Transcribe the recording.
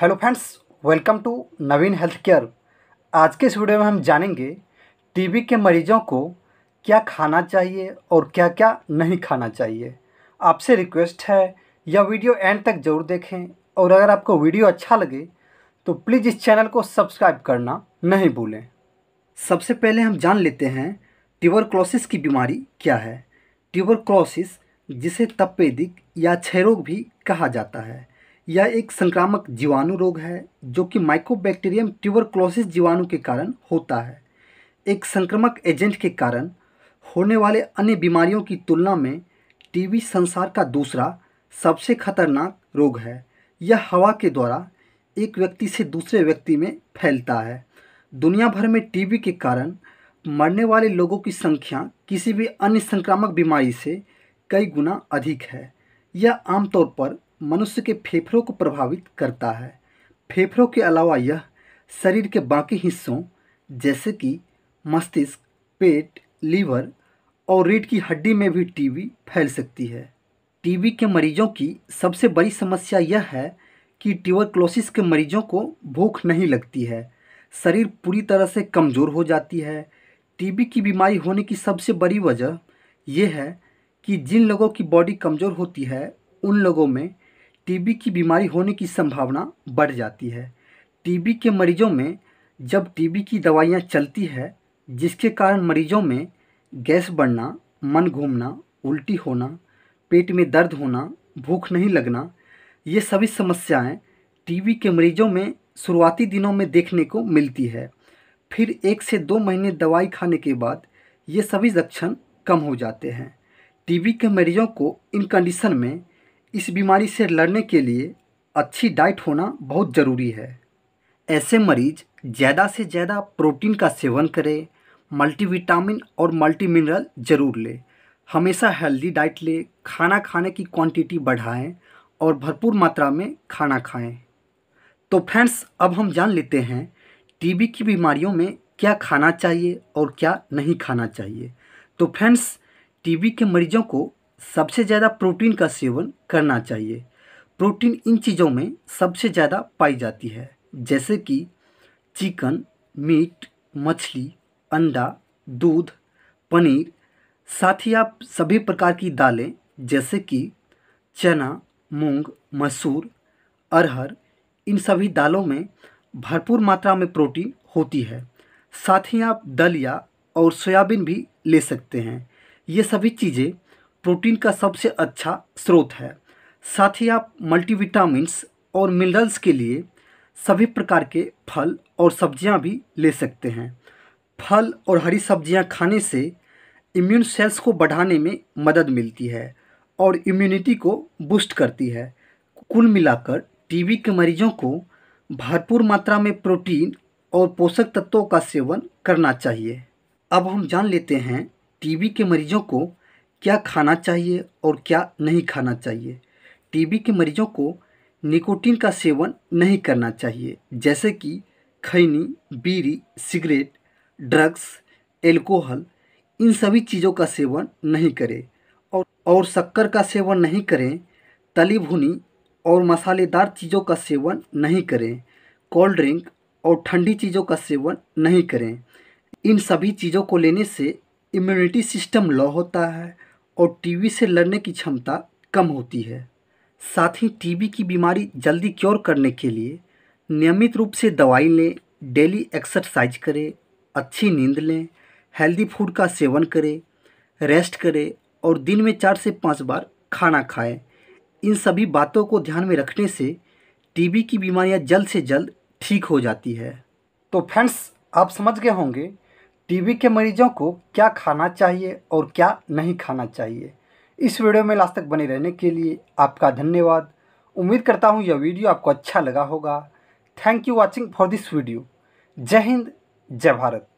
hello friends welcome to Naveen health care आज के इस वीडियो में हम जानेंगे टीबी के मरीजों को क्या खाना चाहिए और क्या क्या नहीं खाना चाहिए आपसे रिक्वेस्ट है यह वीडियो एंड तक जरूर देखें और अगर आपको वीडियो अच्छा लगे तो प्लीज़ इस चैनल को सब्सक्राइब करना नहीं भूलें सबसे पहले हम जान लेते हैं ट्यूबर की बीमारी क्या है ट्यूबर जिसे तपेदिक या क्षयरोग भी कहा जाता है यह एक संक्रामक जीवाणु रोग है जो कि माइकोबैक्टीरियम ट्यूबरक्लोसिस जीवाणु के कारण होता है एक संक्रामक एजेंट के कारण होने वाले अन्य बीमारियों की तुलना में टीबी संसार का दूसरा सबसे खतरनाक रोग है यह हवा के द्वारा एक व्यक्ति से दूसरे व्यक्ति में फैलता है दुनिया भर में टीबी के कारण मरने वाले लोगों की संख्या किसी भी अन्य संक्रामक बीमारी से कई गुना अधिक है यह आमतौर पर मनुष्य के फेफड़ों को प्रभावित करता है फेफड़ों के अलावा यह शरीर के बाकी हिस्सों जैसे कि मस्तिष्क पेट लीवर और रीढ़ की हड्डी में भी टीबी फैल सकती है टीबी के मरीजों की सबसे बड़ी समस्या यह है कि ट्यूबरक्लोसिस के मरीजों को भूख नहीं लगती है शरीर पूरी तरह से कमज़ोर हो जाती है टीबी की बीमारी होने की सबसे बड़ी वजह यह है कि जिन लोगों की बॉडी कमज़ोर होती है उन लोगों में टीबी की बीमारी होने की संभावना बढ़ जाती है टीबी के मरीजों में जब टीबी की दवाइयाँ चलती है जिसके कारण मरीजों में गैस बढ़ना मन घूमना उल्टी होना पेट में दर्द होना भूख नहीं लगना ये सभी समस्याएं टीबी के मरीजों में शुरुआती दिनों में देखने को मिलती है फिर एक से दो महीने दवाई खाने के बाद ये सभी लक्षण कम हो जाते हैं टीबी के मरीजों को इन कंडीशन में इस बीमारी से लड़ने के लिए अच्छी डाइट होना बहुत ज़रूरी है ऐसे मरीज ज़्यादा से ज़्यादा प्रोटीन का सेवन करें मल्टीविटामिन और मल्टी मिनरल ज़रूर लें हमेशा हेल्दी डाइट लें खाना खाने की क्वांटिटी बढ़ाएं और भरपूर मात्रा में खाना खाएं तो फ्रेंड्स अब हम जान लेते हैं टीबी की बीमारियों में क्या खाना चाहिए और क्या नहीं खाना चाहिए तो फ्रेंड्स टीबी के मरीजों को सबसे ज़्यादा प्रोटीन का सेवन करना चाहिए प्रोटीन इन चीज़ों में सबसे ज़्यादा पाई जाती है जैसे कि चिकन मीट मछली अंडा दूध पनीर साथ ही आप सभी प्रकार की दालें जैसे कि चना मूंग मसूर अरहर इन सभी दालों में भरपूर मात्रा में प्रोटीन होती है साथ ही आप दलिया और सोयाबीन भी ले सकते हैं ये सभी चीज़ें प्रोटीन का सबसे अच्छा स्रोत है साथ ही आप मल्टीविटामस और मिनरल्स के लिए सभी प्रकार के फल और सब्जियां भी ले सकते हैं फल और हरी सब्जियां खाने से इम्यून सेल्स को बढ़ाने में मदद मिलती है और इम्यूनिटी को बूस्ट करती है कुल मिलाकर टीबी के मरीजों को भरपूर मात्रा में प्रोटीन और पोषक तत्वों का सेवन करना चाहिए अब हम जान लेते हैं टीबी के मरीजों को क्या खाना चाहिए और क्या नहीं खाना चाहिए टीबी के मरीजों को निकोटीन का सेवन नहीं करना चाहिए जैसे कि खैनी बीड़ी सिगरेट ड्रग्स एल्कोहल इन सभी चीज़ों का सेवन नहीं करें और और शक्कर का सेवन नहीं करें तली भुनी और मसालेदार चीज़ों का सेवन नहीं करें कोल्ड ड्रिंक और ठंडी चीज़ों का सेवन नहीं करें इन सभी चीज़ों को लेने से इम्यूनिटी सिस्टम लो होता है और टीबी से लड़ने की क्षमता कम होती है साथ ही टीबी की बीमारी जल्दी क्योर करने के लिए नियमित रूप से दवाई लें डेली एक्सरसाइज करें अच्छी नींद लें हेल्दी फूड का सेवन करें रेस्ट करें और दिन में चार से पाँच बार खाना खाएं इन सभी बातों को ध्यान में रखने से टीबी की बीमारियां जल्द से जल्द ठीक हो जाती है तो फ्रेंड्स आप समझ गए होंगे टीबी के मरीजों को क्या खाना चाहिए और क्या नहीं खाना चाहिए इस वीडियो में लास्ट तक बने रहने के लिए आपका धन्यवाद उम्मीद करता हूँ यह वीडियो आपको अच्छा लगा होगा thank you watching for this video जय हिंद जय भारत